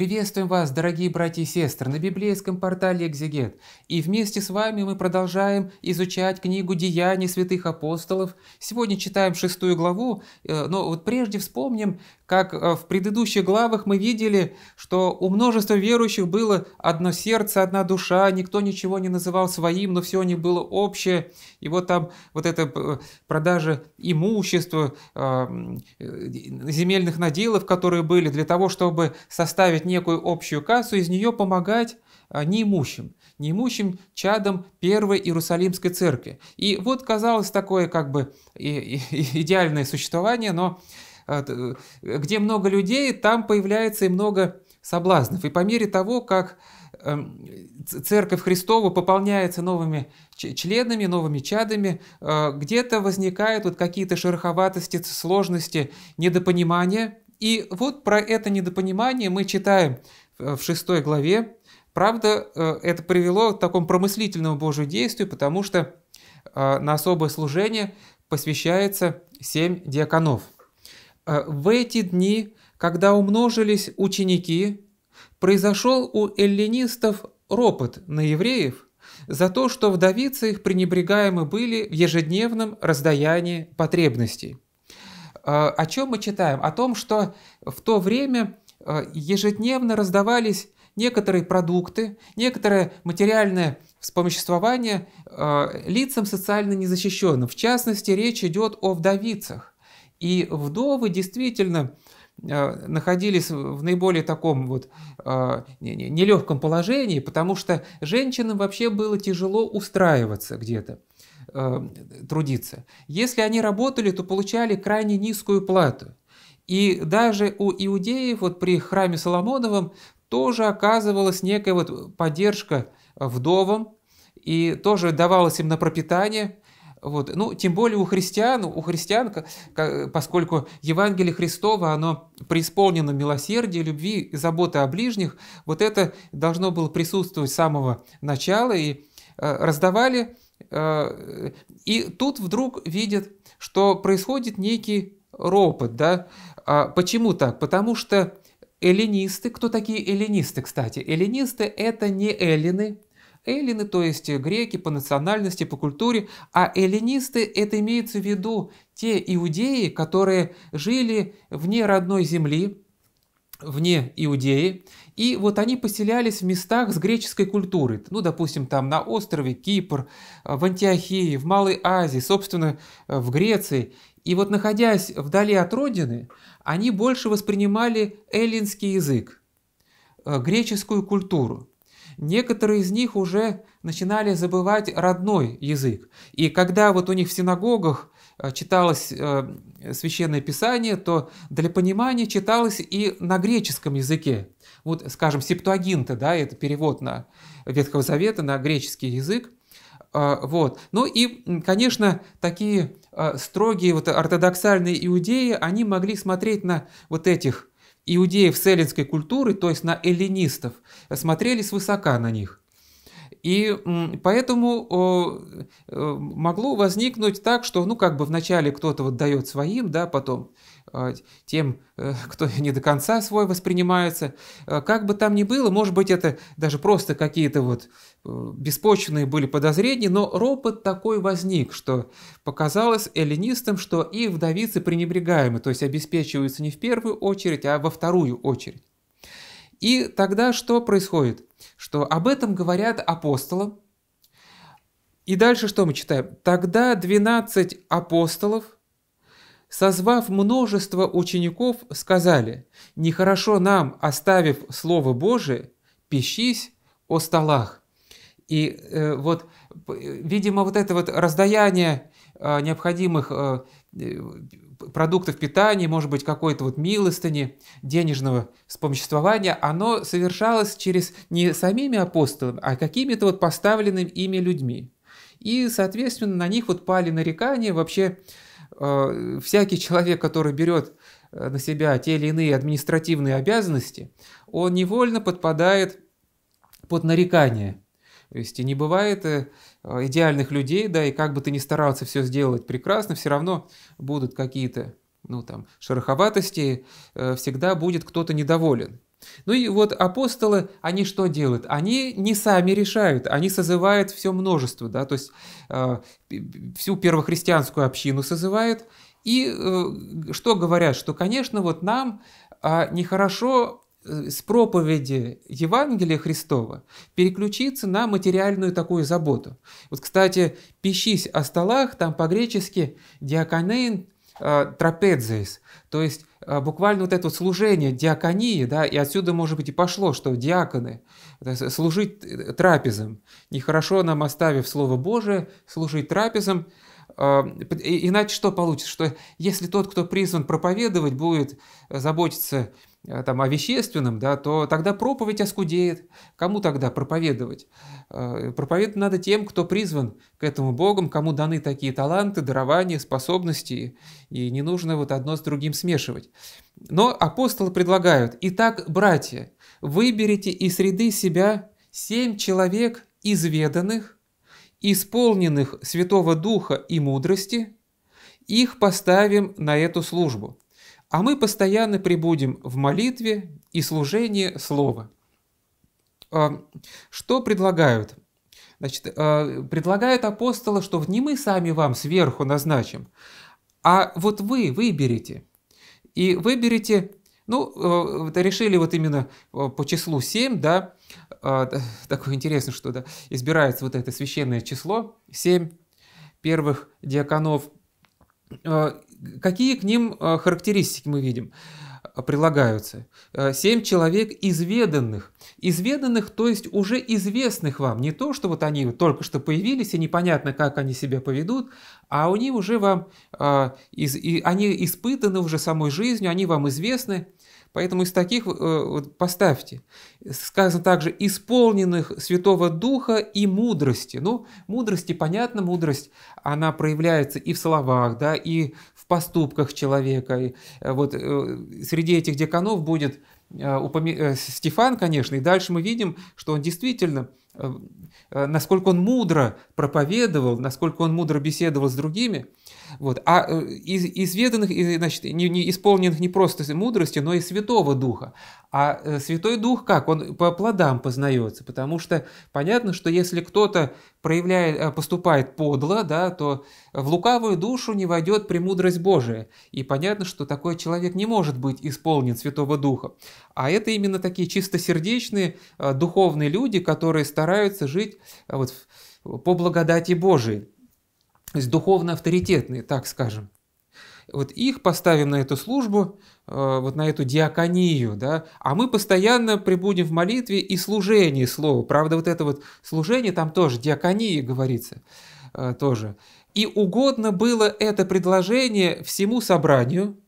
Приветствуем вас, дорогие братья и сестры, на библейском портале «Экзегет». И вместе с вами мы продолжаем изучать книгу «Деяний святых апостолов». Сегодня читаем шестую главу, э, но вот прежде вспомним, как э, в предыдущих главах мы видели, что у множества верующих было одно сердце, одна душа, никто ничего не называл своим, но все у них было общее. И вот там вот эта э, продажа имущества, земельных наделов, которые были, для того, чтобы составить некую общую кассу, из нее помогать а, неимущим, неимущим чадам Первой Иерусалимской Церкви. И вот казалось такое как бы идеальное существование, но а, э, где много людей, там появляется и много соблазнов. И по мере того, как эм, Церковь Христова пополняется новыми членами, новыми чадами, а, где-то возникают вот какие-то шероховатости, сложности, недопонимания, и вот про это недопонимание мы читаем э, в шестой главе. Правда, э, это привело к такому промыслительному Божию действию, потому что э, на особое служение посвящается семь диаконов. В эти дни, когда умножились ученики, произошел у эллинистов ропот на евреев за то, что вдовицы их пренебрегаемы были в ежедневном раздаянии потребностей – Э, о чем мы читаем? О том, что в то время э, ежедневно раздавались некоторые продукты, некоторое материальное вспомоществование э, лицам социально незащищенным. В частности, речь идет о вдовицах. И вдовы действительно находились в наиболее таком вот нелегком положении, потому что женщинам вообще было тяжело устраиваться где-то э, трудиться. Если они работали, то получали крайне низкую плату. И даже у иудеев вот при храме Соломоновом тоже оказывалась некая вот поддержка вдовам и тоже давалось им на пропитание. Вот. Ну, тем более у христиан, у христиан, поскольку Евангелие Христово, оно преисполнено милосердия, любви заботы о ближних, вот это должно было присутствовать с самого начала, и э, раздавали и тут вдруг видят, что происходит некий ропот. Да? А почему так? Потому что эллинисты, кто такие эллинисты, кстати? Эллинисты – это не эллины, эллины, то есть греки по национальности, по культуре, а эллинисты – это имеется в виду те иудеи, которые жили вне родной земли, вне Иудеи, и вот они поселялись в местах с греческой культурой. Ну, допустим, там на острове Кипр, э, в Антиохии, в Малой Азии, собственно, э, в Греции. И вот находясь вдали от родины, они больше воспринимали эллинский язык, э, греческую культуру. Некоторые из них уже начинали забывать родной язык. И когда вот у них в синагогах читалось священное писание, то для понимания читалось и на греческом языке вот, скажем, септуагинта, да, это перевод на Ветхого Завета, на греческий язык, а, вот. Ну и, конечно, такие а, строгие вот ортодоксальные иудеи, они могли смотреть на вот этих иудеев селинской культуры, то есть на эллинистов, смотрели свысока на них. И поэтому э, могло возникнуть так, что, ну, как бы вначале кто-то вот дает своим, да, потом э, тем, э, кто не до конца свой воспринимается. Как бы там ни было, может быть, это даже просто какие-то вот беспочвенные были подозрения, но ропот такой возник, что показалось эллинистам, что и вдовицы пренебрегаемы, то есть обеспечиваются не в первую очередь, а во вторую очередь. И тогда что происходит? Что об этом говорят апостолы. И дальше что мы читаем? Тогда 12 апостолов, созвав множество учеников, сказали, «Нехорошо нам, оставив Слово Божие, пищись о столах». И э, вот, видимо, вот это вот раздаяние э, необходимых э, э продуктов питания, может быть, какой-то вот милостыни, денежного вспомоществования, оно совершалось через не самими апостолами, а какими-то вот поставленными ими людьми. И, соответственно, на них вот пали нарекания. Вообще, э, всякий человек, который берет э, на себя те или иные административные обязанности, он невольно подпадает под нарекания. То есть и не бывает э, идеальных людей, да, и как бы ты ни старался все сделать прекрасно, все равно будут какие-то, ну там, шероховатости, э, всегда будет кто-то недоволен. Ну и вот апостолы, они что делают? Они не сами решают, они созывают все множество, да, то есть э, всю первохристианскую общину созывают. И э, что говорят? Что, конечно, вот нам э, нехорошо Э, с проповеди Евангелия Христова переключиться на материальную такую заботу. Вот, кстати, «пищись о столах» там по-гречески «диаконейн э, трапезис», то есть э, буквально вот это вот служение диаконии, да, и отсюда, может быть, и пошло, что диаконы, служить трапезам, нехорошо нам оставив Слово Божие, служить трапезам, иначе что получится, что если тот, кто призван проповедовать, будет заботиться Э, там, о вещественном, да, то тогда проповедь оскудеет. Кому тогда проповедовать? Э, проповедовать надо тем, кто призван к этому Богом, кому даны такие таланты, дарования, способности, и не нужно вот одно с другим смешивать. Но апостолы предлагают, «Итак, братья, выберите из среды себя семь человек изведанных, исполненных Святого Духа и мудрости, их поставим на эту службу» а мы постоянно прибудем в молитве и служении Слова. А, что предлагают? Значит, а, предлагают апостола, что не мы сами вам сверху назначим, а вот вы выберете. И выберете, ну, э, решили вот именно э, по числу 7, да, а, такое интересно, что да, избирается вот это священное число, 7 первых диаконов, Какие к ним э, характеристики мы видим? Э, прилагаются. Э, семь человек изведанных. Изведанных, то есть уже известных вам. Не то, что вот они только что появились, и непонятно, как они себя поведут, а они уже вам, из, и они испытаны уже самой жизнью, они вам известны. Поэтому из таких э, поставьте. Сказано также «исполненных Святого Духа и мудрости». Ну, мудрости, понятно, мудрость, она проявляется и в словах, да, и в поступках человека. И э, вот э, среди этих деканов будет Стефан, конечно, и дальше мы видим, что он действительно Э, э, насколько он мудро проповедовал, насколько он мудро беседовал с другими. Вот. А э, из, изведанных, значит, не, не исполненных не просто мудрости, но и Святого Духа. А Святой Дух как? Он по плодам познается, потому что понятно, что если кто-то проявляет, поступает подло, да, то в лукавую душу не войдет премудрость Божия. И понятно, что такой человек не может быть исполнен Святого Духа. А это именно такие чистосердечные духовные люди, которые стали стараются жить а вот, по благодати Божией, то есть духовно авторитетные, так скажем. Вот их поставим на эту службу, э, вот на эту диаконию, да, а мы постоянно прибудем в молитве и служении Слову. Правда, вот это вот служение, там тоже диаконии говорится э, тоже. И угодно было это предложение всему собранию,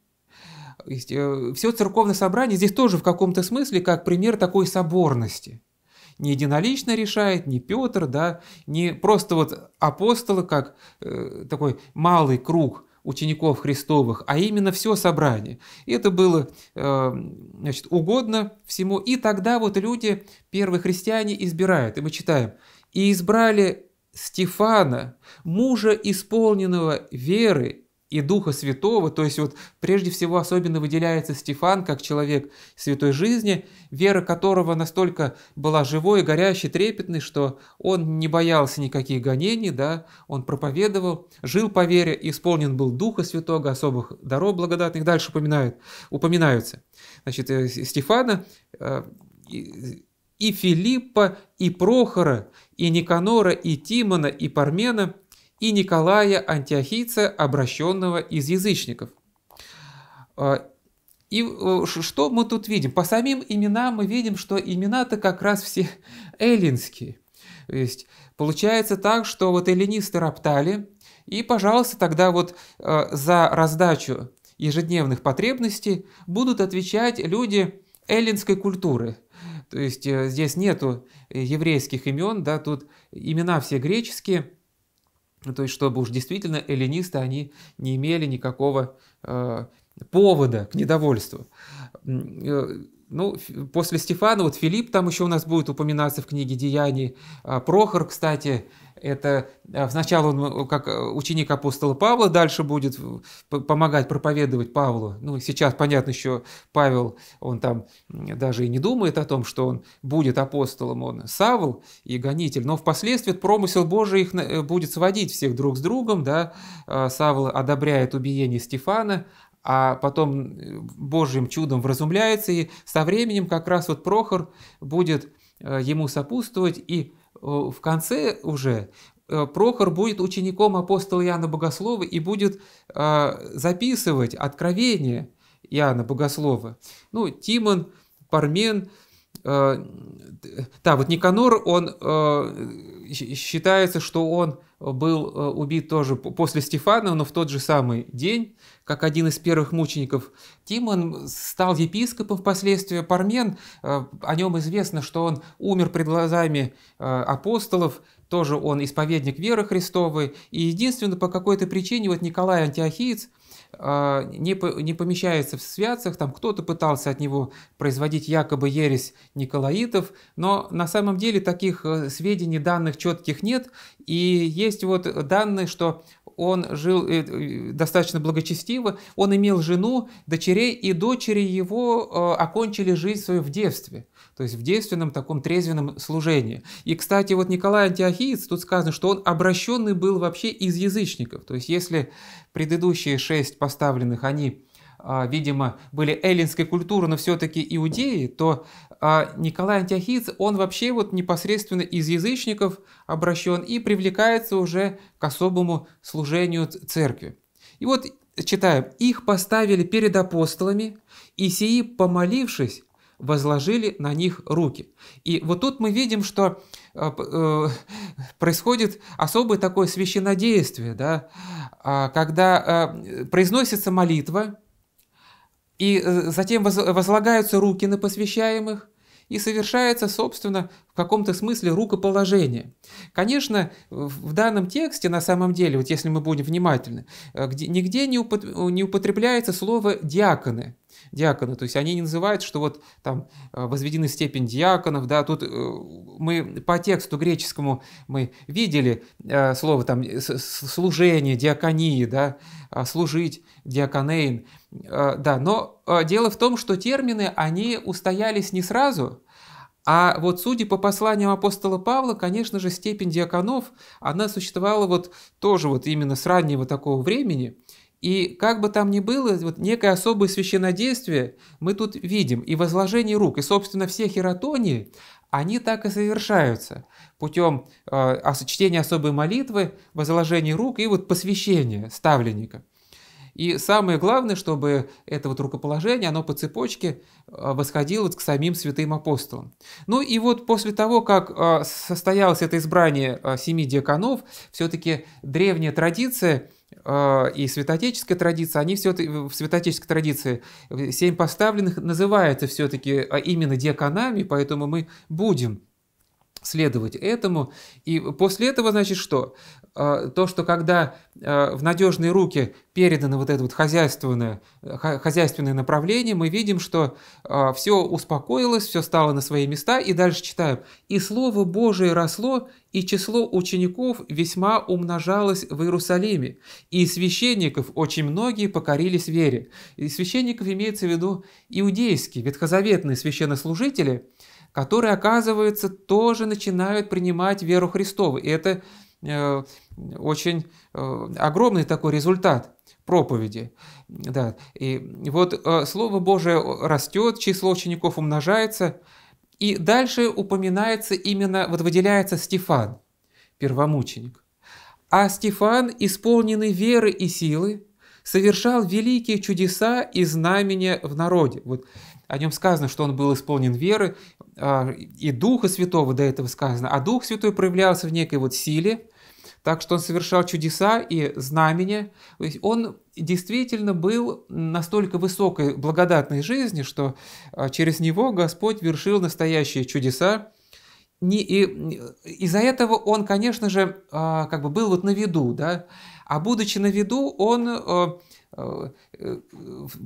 э, все церковное собрание здесь тоже в каком-то смысле как пример такой соборности – не единолично решает, не Петр, да, не просто вот апостолы, как э, такой малый круг учеников Христовых, а именно все собрание. И это было э, значит, угодно всему. И тогда вот люди, первые христиане, избирают. И мы читаем, «И избрали Стефана, мужа, исполненного веры и Духа Святого, то есть вот прежде всего особенно выделяется Стефан как человек святой жизни, вера которого настолько была живой, горящей, трепетной, что он не боялся никаких гонений, да, он проповедовал, жил по вере, исполнен был Духа Святого, особых даров благодатных, дальше упоминают, упоминаются. Значит, э, Стефана э, и Филиппа, и Прохора, и Никанора, и Тимона, и Пармена, и Николая Антиохийца, обращенного из язычников. А, и э, что мы тут видим? По самим именам мы видим, что имена-то как раз все эллинские. То есть получается так, что вот эллинисты роптали, и, пожалуйста, тогда вот э, за раздачу ежедневных потребностей будут отвечать люди эллинской культуры. То есть э, здесь нету еврейских имен, да, тут имена все греческие – то есть, чтобы уж действительно эллинисты, они не имели никакого э, повода к недовольству. Э, ну, после Стефана, вот Филипп там еще у нас будет упоминаться в книге «Деяний». А, Прохор, кстати, это а, сначала он э, как э, ученик апостола Павла дальше будет э, помогать проповедовать Павлу. Ну, сейчас, понятно, еще Павел, он там даже и не думает о том, что он будет апостолом, он Савл и гонитель, но впоследствии промысел Божий их будет сводить всех друг с другом, да, а, Савл одобряет убиение Стефана, а потом э, Божьим чудом вразумляется, и со временем как раз вот Прохор будет э, ему сопутствовать, и э, в конце уже Прохор будет учеником апостола Иоанна Богослова и будет записывать Откровение Иоанна Богослова. Ну, Тимон, Пармен, Э, да, вот Никанор, он э, считается, что он был э, убит тоже после Стефана, но в тот же самый день, как один из первых мучеников. Тимон стал епископом впоследствии а Пармен. О нем известно, что он умер пред глазами апостолов, тоже он исповедник веры Христовой. И единственное, по какой-то причине, вот Николай Антиохиец – а, не, не помещается в святцах, там кто-то пытался от него производить якобы ересь николаитов, но на самом деле таких э, сведений, данных четких нет, и есть вот данные, что он жил э, достаточно благочестиво, он имел жену, дочерей, и дочери его э, окончили жизнь свою в девстве, то есть в девственном таком трезвенном служении. И, кстати, вот Николай Антиохиец, тут сказано, что он обращенный был вообще из язычников, то есть если предыдущие шесть поставленных, они а, видимо, были эллинской культуры, но все-таки иудеи, то а, Николай Антиохийц, он вообще вот непосредственно из язычников обращен и привлекается уже к особому служению церкви. И вот читаем, «Их поставили перед апостолами, и сии, помолившись, возложили на них руки». И вот тут мы видим, что а, э, происходит особое такое священодействие, да, когда произносится молитва, и э, затем возлагаются руки на посвящаемых, и совершается, собственно, в каком-то смысле рукоположение. Конечно, в данном тексте, на самом деле, вот если мы будем внимательны, э, нигде не употребляется слово «диаконы», диаконы. То есть они не называют, что вот там э, возведены степень диаконов, да, тут э, мы по тексту греческому мы видели э, слово там служение, диаконии, да, служить, диаконейн, да, но дело в том, что термины, они устоялись не сразу, а вот судя по посланиям апостола Павла, конечно же, степень диаконов, она существовала вот тоже вот именно с раннего такого времени, и как бы там ни было, вот некое особое священодействие мы тут видим. И возложение рук, и, собственно, все хератонии, они так и совершаются путем э, чтения особой молитвы, возложения рук и вот посвящения ставленника. И самое главное, чтобы это вот рукоположение, оно по цепочке э, восходило к самим святым апостолам. Ну и вот после того, как э, состоялось это избрание э, семи диаконов, все-таки древняя традиция – а, и святоотеческая традиция, они все в святоотеческой традиции э, семь поставленных называются все-таки а именно диаконами, поэтому мы будем следовать этому. И после этого, значит, что? А, то, что когда а, в надежные руки передано вот это вот хозяйственное, э, хозяйственное направление, мы видим, что а, все успокоилось, все стало на свои места, и дальше читаем. «И Слово Божие росло, и число учеников весьма умножалось в Иерусалиме, и священников очень многие покорились вере». И священников имеется в виду иудейские, ветхозаветные священнослужители, которые, оказывается, тоже начинают принимать веру Христову. И это э, очень э, огромный такой результат проповеди. Да. И вот э, Слово Божие э, растет, число учеников умножается, и дальше упоминается именно, вот выделяется Стефан, первомученик. А Стефан, исполненный веры и силы, совершал великие чудеса и знамения в народе. Вот о нем сказано, что он был исполнен веры, а, и Духа Святого до этого сказано, а Дух Святой проявлялся в некой вот силе, так что он совершал чудеса и знамения. Он действительно был настолько высокой благодатной жизни, что а, через него Господь вершил настоящие чудеса. Не, и, из-за этого он, конечно же, а, как бы был вот на виду, да, а будучи на виду, он а, э,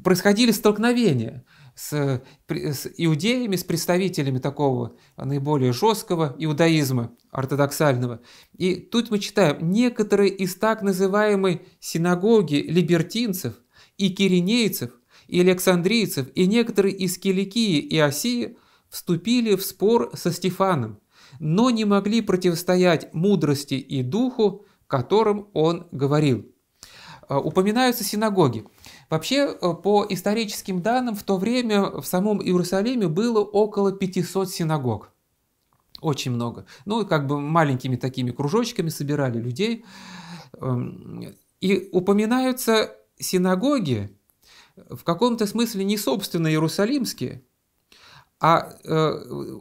происходили столкновения с, с иудеями, с представителями такого наиболее жесткого иудаизма ортодоксального. И тут мы читаем, некоторые из так называемой синагоги либертинцев и киринейцев, и александрийцев, и некоторые из Киликии и Осии вступили в спор со Стефаном, но не могли противостоять мудрости и духу, которым он говорил. Э, упоминаются синагоги. Вообще, э, по историческим данным, в то время в самом Иерусалиме было около 500 синагог. Очень много. Ну, как бы маленькими такими кружочками собирали людей. Эм, и упоминаются синагоги в каком-то смысле не собственно иерусалимские, а, э,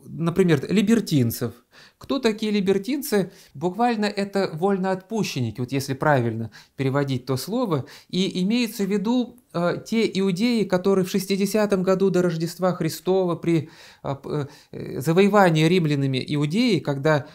например, либертинцев. Кто такие либертинцы? Буквально это вольноотпущенники, вот если правильно переводить то слово. И имеется в виду Э, те иудеи, которые в 60 году до Рождества Христова при э, э, завоевании римлянами иудеи, когда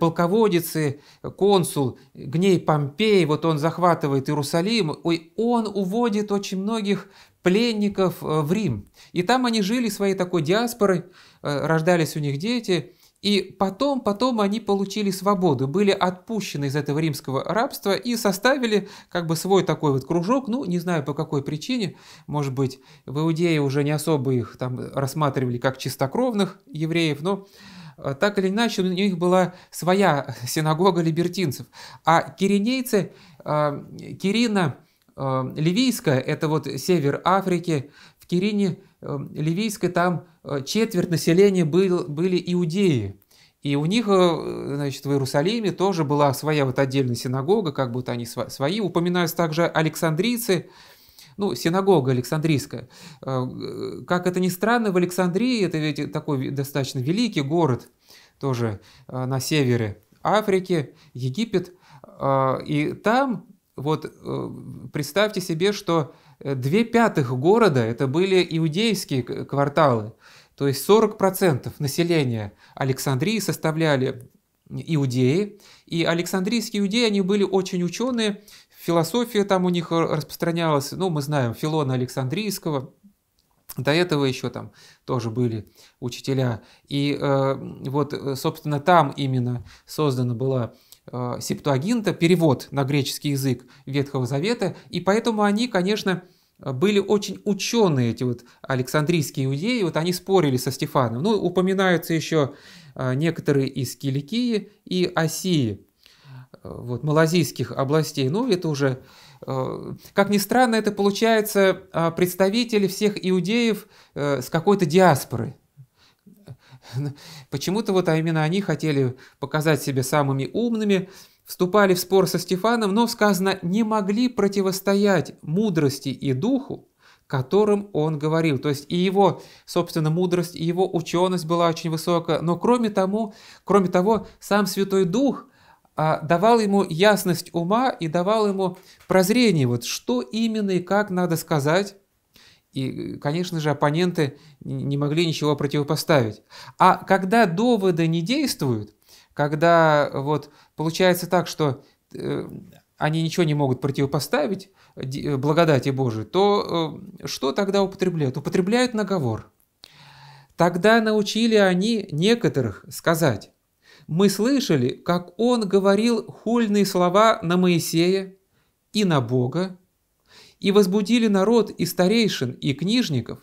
полководец и консул Гней Помпей, вот он захватывает Иерусалим, и он уводит очень многих пленников в Рим. И там они жили своей такой диаспорой, рождались у них дети – и потом, потом они получили свободу, были отпущены из этого римского рабства и составили как бы свой такой вот кружок, ну, не знаю по какой причине, может быть, в Иудее уже не особо их там рассматривали как чистокровных евреев, но э, так или иначе у них была своя синагога либертинцев. А киринейцы, э, Кирина э, Ливийская, это вот север Африки, Кирине эм, Ливийской там э, четверть населения был, были иудеи. И у них, э, значит, в Иерусалиме тоже была своя вот отдельная синагога, как будто они свои. Упоминаются также александрийцы, ну, синагога Александрийская. Э, как это ни странно, в Александрии, это ведь такой достаточно великий город, тоже на севере Африки, Египет, и там вот представьте себе, что Э, две пятых города это были иудейские кварталы, то есть 40% населения Александрии составляли иудеи, и Александрийские иудеи, они были очень ученые, философия там у них распространялась, ну, мы знаем, Филона Александрийского, до этого еще там тоже были учителя. И э, вот, э, собственно, там именно создана была Э, септуагинта, перевод на греческий язык Ветхого Завета, и поэтому они, конечно, были очень ученые, эти вот Александрийские иудеи, вот они спорили со Стефаном. Ну, упоминаются еще э, некоторые из Киликии и Осии, э, вот, малазийских областей. Ну, это уже, как ни странно, это получается представители всех иудеев с какой-то диаспоры, Почему-то вот а именно они хотели показать себя самыми умными, вступали в спор со Стефаном, но, сказано, не могли противостоять мудрости и духу, которым он говорил. То есть и его, собственно, мудрость, и его ученость была очень высокая. Но кроме, тому, кроме того, сам Святой Дух а, давал ему ясность ума и давал ему прозрение, вот что именно и как надо сказать, и, конечно же, оппоненты не могли ничего противопоставить. А когда доводы не действуют, когда вот получается так, что э, они ничего не могут противопоставить э, благодати Божией, то э, что тогда употребляют? Употребляют наговор. Тогда научили они некоторых сказать, мы слышали, как он говорил хульные слова на Моисея и на Бога, и возбудили народ и старейшин, и книжников,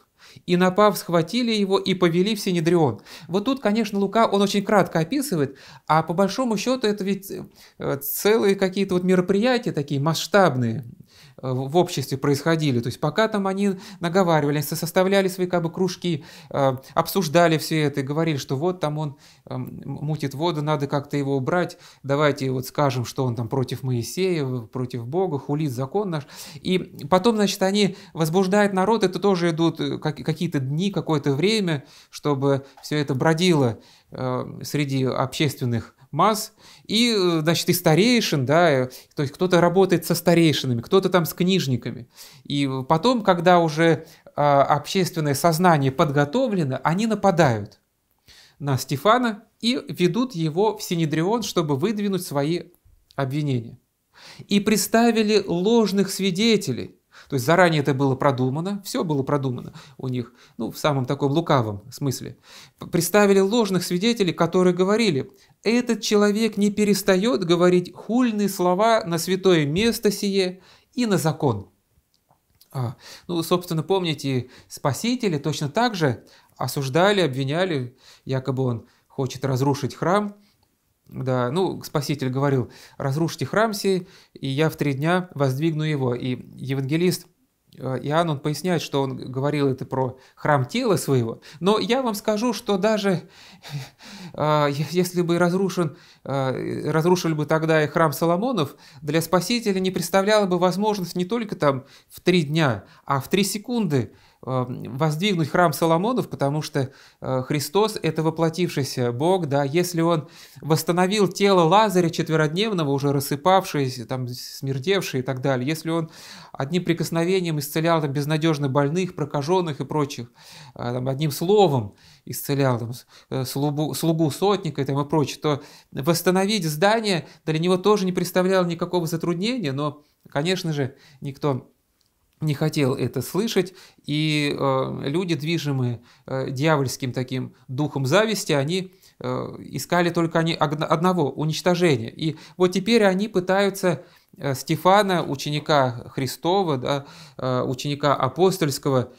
и напав, схватили его и повели в Синедрион. Вот тут, конечно, Лука, он очень кратко описывает, а по большому счету это ведь э, целые какие-то вот мероприятия такие масштабные, Э, в обществе происходили. То есть пока там они наговаривали, составляли свои как бы кружки, э, обсуждали все это и говорили, что вот там он эм, мутит воду, надо как-то его убрать, давайте вот скажем, что он там против Моисея, э, против Бога, хулит закон наш. И потом, значит, они возбуждают народ, это тоже идут какие-то дни, какое-то время, чтобы все это бродило среди общественных масс, и, э, значит, и старейшин, да, э, то есть кто-то работает со старейшинами, кто-то там с книжниками. И потом, когда уже а, общественное сознание подготовлено, они нападают на Стефана и ведут его в Синедрион, чтобы выдвинуть свои обвинения. И представили ложных свидетелей, то есть заранее это было продумано, все было продумано у них, ну, в самом таком лукавом смысле. Представили ложных свидетелей, которые говорили, этот человек не перестает говорить хульные слова на святое место сие и на закон. А, ну, собственно, помните, спасители точно так же осуждали, обвиняли, якобы он хочет разрушить храм, да, ну, Спаситель говорил, разрушите храм сей, и я в три дня воздвигну его. И евангелист э, Иоанн, он поясняет, что он говорил это про храм тела своего. Но я вам скажу, что даже э, если бы разрушен, э, разрушили бы тогда и храм Соломонов, для Спасителя не представляло бы возможность не только там в три дня, а в три секунды Э, воздвигнуть храм Соломонов, потому что э, Христос – это воплотившийся Бог, да, если Он восстановил тело Лазаря четверодневного, уже рассыпавшееся, там, смердевшее и так далее, если Он одним прикосновением исцелял там, безнадежно больных, прокаженных и прочих, э, там, одним словом исцелял там, слугу, слугу сотника и, там, и прочее, то восстановить здание для него тоже не представляло никакого затруднения, но, конечно же, никто не хотел это слышать, и э, люди, движимые э, дьявольским таким духом зависти, они э, искали только они одного уничтожения. И вот теперь они пытаются э, Стефана, ученика Христова, да, э, ученика апостольского,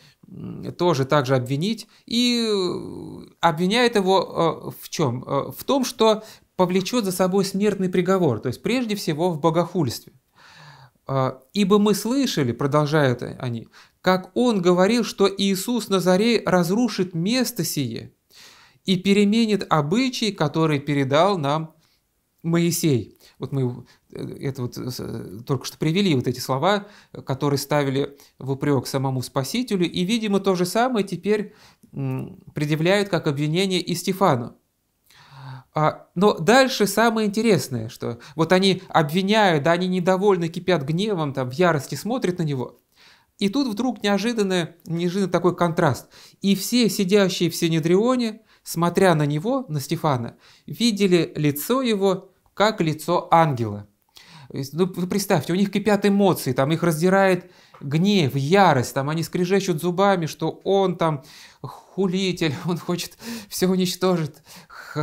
тоже также обвинить и э, обвиняет его э, в чем? Э, в том, что повлечет за собой смертный приговор, то есть прежде всего в богохульстве. А, «Ибо мы слышали, — продолжают они, — как он говорил, что Иисус Назарей разрушит место сие и переменит обычай, который передал нам Моисей». Вот мы э, это вот э, э, только что привели вот эти слова, которые ставили в упрек самому Спасителю, и, видимо, то же самое теперь предъявляют как обвинение и Стефану. А, но дальше самое интересное, что вот они обвиняют, да, они недовольны, кипят гневом, там, в ярости смотрят на него. И тут вдруг неожиданно, неожиданно такой контраст. И все сидящие в Синедрионе, смотря на него, на Стефана, видели лицо его, как лицо ангела. Ну, вы представьте, у них кипят эмоции, там их раздирает гнев, ярость, там они скрежещут зубами, что он там хулитель, он хочет все уничтожить,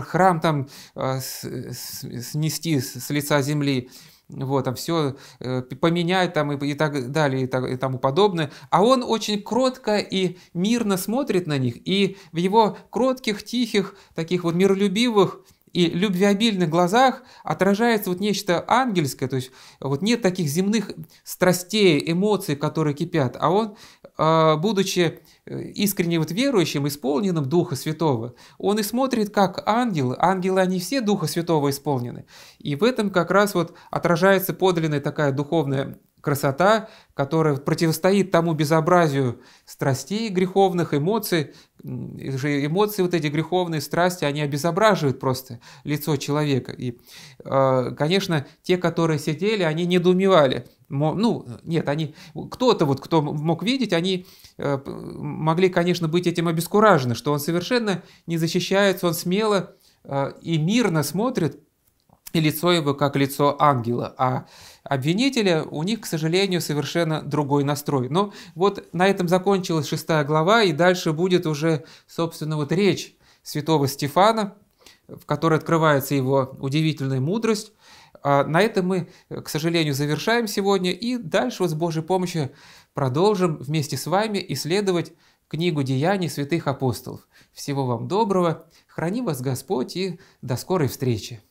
храм там э, снести с лица земли, вот, там все э, поменять там и, и так далее и, так, и тому подобное. А он очень кротко и мирно смотрит на них, и в его кротких, тихих, таких вот миролюбивых и любвеобильных глазах отражается вот нечто ангельское, то есть вот нет таких земных страстей, эмоций, которые кипят, а он, а, будучи э, искренне вот верующим, исполненным Духа Святого, он и смотрит как ангел. Ангелы, они все Духа Святого исполнены. И в этом как раз вот отражается подлинная такая духовная красота, которая противостоит тому безобразию страстей греховных, эмоций. Эмоции вот эти греховные, страсти, они обезображивают просто лицо человека. И, а, конечно, те, которые сидели, они недоумевали. Ну, нет, они... Кто-то вот, кто мог видеть, они э, могли, конечно, быть этим обескуражены, что он совершенно не защищается, он смело э, и мирно смотрит, и лицо его как лицо ангела. А обвинителя, у них, к сожалению, совершенно другой настрой. Но вот на этом закончилась шестая глава, и дальше будет уже, собственно, вот речь святого Стефана, в которой открывается его удивительная мудрость. А на этом мы, к сожалению, завершаем сегодня, и дальше вот с Божьей помощью продолжим вместе с вами исследовать книгу «Деяний святых апостолов». Всего вам доброго, храни вас Господь и до скорой встречи!